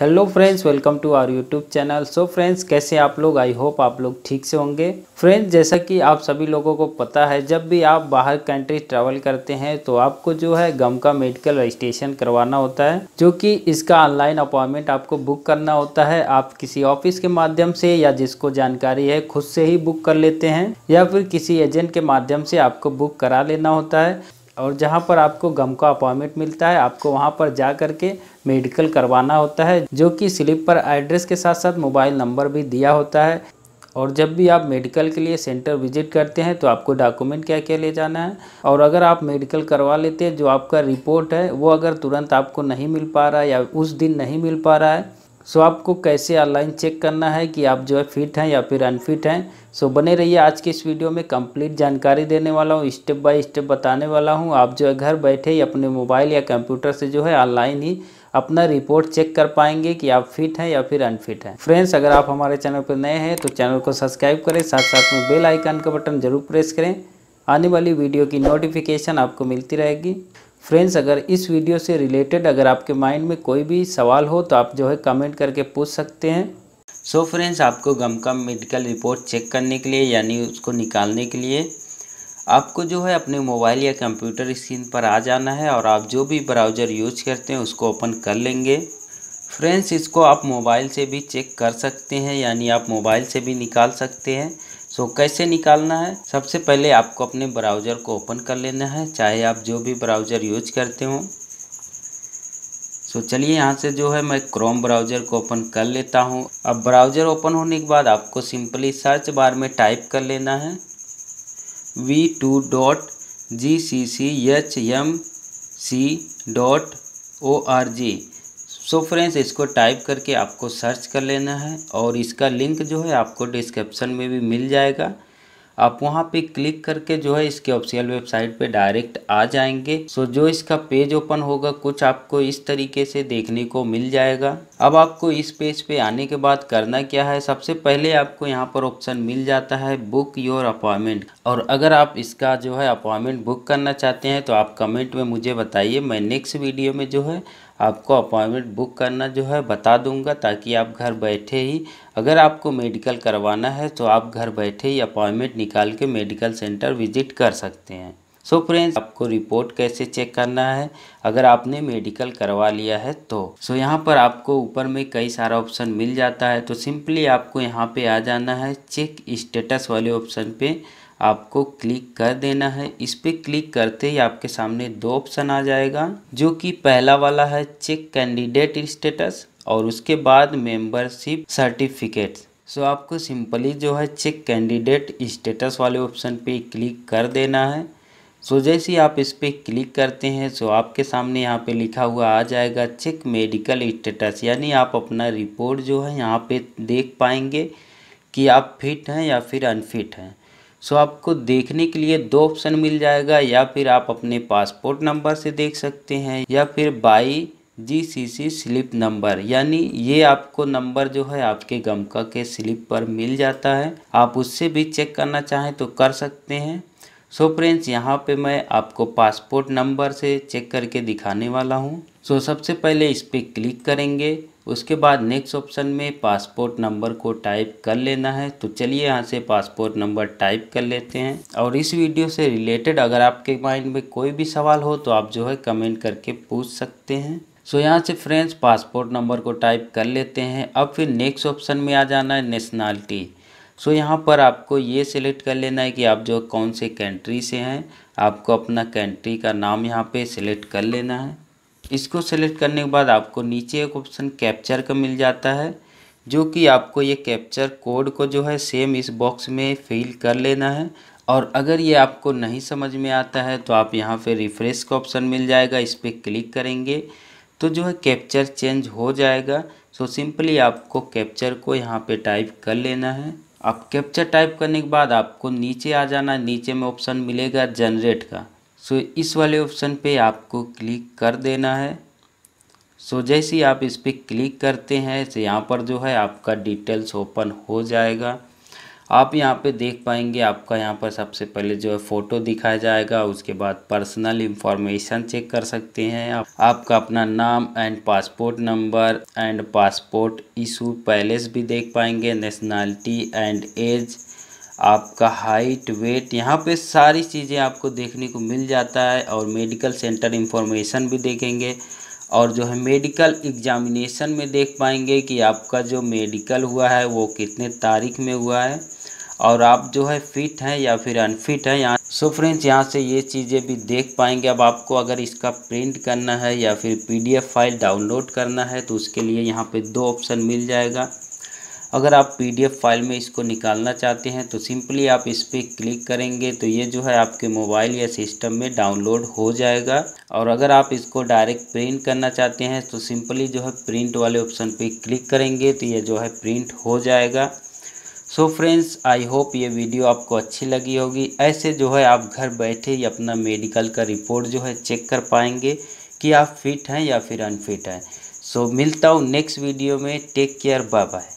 hello friends welcome to our YouTube channel so friends कैसे आप लोग आई होप आप लोग ठीक से होंगे फ्रेंड्स जैसा कि आप सभी लोगों को पता है जब भी आप बाहर कंट्री ट्रैवल करते हैं तो आपको जो है गम का मेडिकल रजिस्ट्रेशन करवाना होता है जो कि इसका ऑनलाइन अपॉइंटमेंट आपको बुक करना होता है आप किसी ऑफिस के माध्यम से या जिसको जानकारी है खुद से ही बुक कर लेते हैं या फिर किसी एजेंट के माध्यम से आपको बुक करा लेना होता है और जहाँ पर आपको गम का अपॉइंटमेंट मिलता है आपको वहाँ पर जा कर के मेडिकल करवाना होता है जो कि स्लिप पर एड्रेस के साथ साथ मोबाइल नंबर भी दिया होता है और जब भी आप मेडिकल के लिए सेंटर विजिट करते हैं तो आपको डॉक्यूमेंट क्या क्या ले जाना है और अगर आप मेडिकल करवा लेते हैं जो आपका रिपोर्ट है वो अगर तुरंत आपको नहीं मिल पा रहा है या उस दिन नहीं मिल पा रहा है सो आपको कैसे ऑनलाइन चेक करना है कि आप जो है फिट हैं या फिर अनफिट हैं सो बने रहिए आज के इस वीडियो में कंप्लीट जानकारी देने वाला हूँ स्टेप बाय स्टेप बताने वाला हूँ आप जो है घर बैठे ही अपने मोबाइल या कंप्यूटर से जो है ऑनलाइन ही अपना रिपोर्ट चेक कर पाएंगे कि आप फिट हैं या फिर अनफिट हैं फ्रेंड्स अगर आप हमारे चैनल पर नए हैं तो चैनल को सब्सक्राइब करें साथ साथ में बेल आइकन का बटन जरूर प्रेस करें आने वाली वीडियो की नोटिफिकेशन आपको मिलती रहेगी फ्रेंड्स अगर इस वीडियो से रिलेटेड अगर आपके माइंड में कोई भी सवाल हो तो आप जो है कमेंट करके पूछ सकते हैं सो so फ्रेंड्स आपको गम का मेडिकल रिपोर्ट चेक करने के लिए यानी उसको निकालने के लिए आपको जो है अपने मोबाइल या कंप्यूटर स्क्रीन पर आ जाना है और आप जो भी ब्राउज़र यूज करते हैं उसको ओपन कर लेंगे फ्रेंड्स इसको आप मोबाइल से भी चेक कर सकते हैं यानी आप मोबाइल से भी निकाल सकते हैं सो so, कैसे निकालना है सबसे पहले आपको अपने ब्राउज़र को ओपन कर लेना है चाहे आप जो भी ब्राउज़र यूज करते हो सो so, चलिए यहाँ से जो है मैं क्रोम ब्राउज़र को ओपन कर लेता हूँ अब ब्राउज़र ओपन होने के बाद आपको सिंपली सर्च बार में टाइप कर लेना है V two dot G C C H M C dot O R G so friends इसको टाइप करके आपको सर्च कर लेना है और इसका लिंक जो है आपको डिस्क्रिप्शन में भी मिल जाएगा आप वहाँ पे क्लिक करके जो है इसके ऑफिशियल वेबसाइट पे डायरेक्ट आ जाएंगे सो so, जो इसका पेज ओपन होगा कुछ आपको इस तरीके से देखने को मिल जाएगा अब आपको इस पेज पे आने के बाद करना क्या है सबसे पहले आपको यहाँ पर ऑप्शन मिल जाता है बुक योर अपॉइंटमेंट और अगर आप इसका जो है अपॉइंटमेंट बुक करना चाहते हैं तो आप कमेंट में मुझे बताइए मैं नेक्स्ट वीडियो में जो है आपको अपॉइंटमेंट बुक करना जो है बता दूंगा ताकि आप घर बैठे ही अगर आपको मेडिकल करवाना है तो आप घर बैठे ही अपॉइंटमेंट निकाल के मेडिकल सेंटर विजिट कर सकते हैं सो so फ्रेंड्स आपको रिपोर्ट कैसे चेक करना है अगर आपने मेडिकल करवा लिया है तो सो so यहाँ पर आपको ऊपर में कई सारा ऑप्शन मिल जाता है तो सिंपली आपको यहाँ पे आ जाना है चेक स्टेटस वाले ऑप्शन पे आपको क्लिक कर देना है इस पर क्लिक करते ही आपके सामने दो ऑप्शन आ जाएगा जो कि पहला वाला है चेक कैंडिडेट स्टेटस और उसके बाद मेंबरशिप सर्टिफिकेट सो आपको सिंपली जो है चेक कैंडिडेट स्टेटस वाले ऑप्शन पे क्लिक कर देना है सो जैसे ही आप इस पर क्लिक करते हैं सो आपके सामने यहाँ पे लिखा हुआ आ जाएगा चेक मेडिकल स्टेटस यानी आप अपना रिपोर्ट जो है यहाँ पे देख पाएंगे कि आप फिट हैं या फिर अनफिट हैं सो आपको देखने के लिए दो ऑप्शन मिल जाएगा या फिर आप अपने पासपोर्ट नंबर से देख सकते हैं या फिर by G C C slip number यानी ये आपको नंबर जो है आपके गमका के स्लिप पर मिल जाता है आप उससे भी चेक करना चाहें तो कर सकते हैं सो फ्रेंड्स यहाँ पे मैं आपको पासपोर्ट नंबर से चेक करके दिखाने वाला हूँ सो so, सबसे पहले इस पर क्लिक करेंगे उसके बाद नेक्स्ट ऑप्शन में पासपोर्ट नंबर को टाइप कर लेना है तो चलिए यहाँ से पासपोर्ट नंबर टाइप कर लेते हैं और इस वीडियो से रिलेटेड अगर आपके माइंड में कोई भी सवाल हो तो आप जो है कमेंट करके पूछ सकते हैं सो so, यहाँ से फ्रेंड्स पासपोर्ट नंबर को टाइप कर लेते हैं अब फिर नेक्स्ट ऑप्शन में आ जाना है नेशनलिटी सो यहाँ पर आपको ये सिलेक्ट कर लेना है कि आप जो कौन से कंट्री से हैं आपको अपना कंट्री का नाम यहाँ पे सिलेक्ट कर लेना है इसको सिलेक्ट करने के बाद आपको नीचे एक ऑप्शन कैप्चर का मिल जाता है जो कि आपको ये कैप्चर कोड को जो है सेम इस बॉक्स में फिल कर लेना है और अगर ये आपको नहीं समझ में आता है तो आप यहाँ पे रिफ़्रेश का ऑप्शन मिल जाएगा इस पर क्लिक करेंगे तो जो है कैप्चर चेंज हो जाएगा सो सिंपली आपको कैप्चर को यहाँ पे टाइप कर लेना है अब कैप्चर टाइप करने के बाद आपको नीचे आ जाना नीचे में ऑप्शन मिलेगा जनरेट का सो इस वाले ऑप्शन पे आपको क्लिक कर देना है सो जैसे ही आप इस पर क्लिक करते हैं तो यहाँ पर जो है आपका डिटेल्स ओपन हो जाएगा आप यहाँ पे देख पाएंगे आपका यहाँ पर सबसे पहले जो है फ़ोटो दिखाया जाएगा उसके बाद पर्सनल इंफॉर्मेशन चेक कर सकते हैं आप, आपका अपना नाम and passport number and passport issue place भी देख पाएंगे नेशनैलिटी एंड एज आपका हाइट वेट यहाँ पे सारी चीज़ें आपको देखने को मिल जाता है और मेडिकल सेंटर इंफॉर्मेशन भी देखेंगे और जो है मेडिकल एग्जामिनेशन में देख पाएंगे कि आपका जो मेडिकल हुआ है वो कितने तारीख में हुआ है और आप जो है फिट हैं या फिर अनफिट हैं यहाँ सो फ्रेंड्स यहाँ से ये चीज़ें भी देख पाएंगे अब आपको अगर इसका प्रिंट करना है या फिर पीडीएफ फाइल डाउनलोड करना है तो उसके लिए यहाँ पे दो ऑप्शन मिल जाएगा अगर आप पीडीएफ फाइल में इसको निकालना चाहते हैं तो सिंपली आप इस पर क्लिक करेंगे तो ये जो है आपके मोबाइल या सिस्टम में डाउनलोड हो जाएगा और अगर आप इसको डायरेक्ट प्रिंट करना चाहते हैं तो सिंपली जो है प्रिंट वाले ऑप्शन पे क्लिक करेंगे तो ये जो है प्रिंट हो जाएगा सो फ्रेंड्स आई होप ये वीडियो आपको अच्छी लगी होगी ऐसे जो है आप घर बैठे ही अपना मेडिकल का रिपोर्ट जो है चेक कर पाएंगे कि आप फिट हैं या फिर अनफिट हैं सो so, मिलता हूँ नेक्स्ट वीडियो में टेक केयर बाय बाय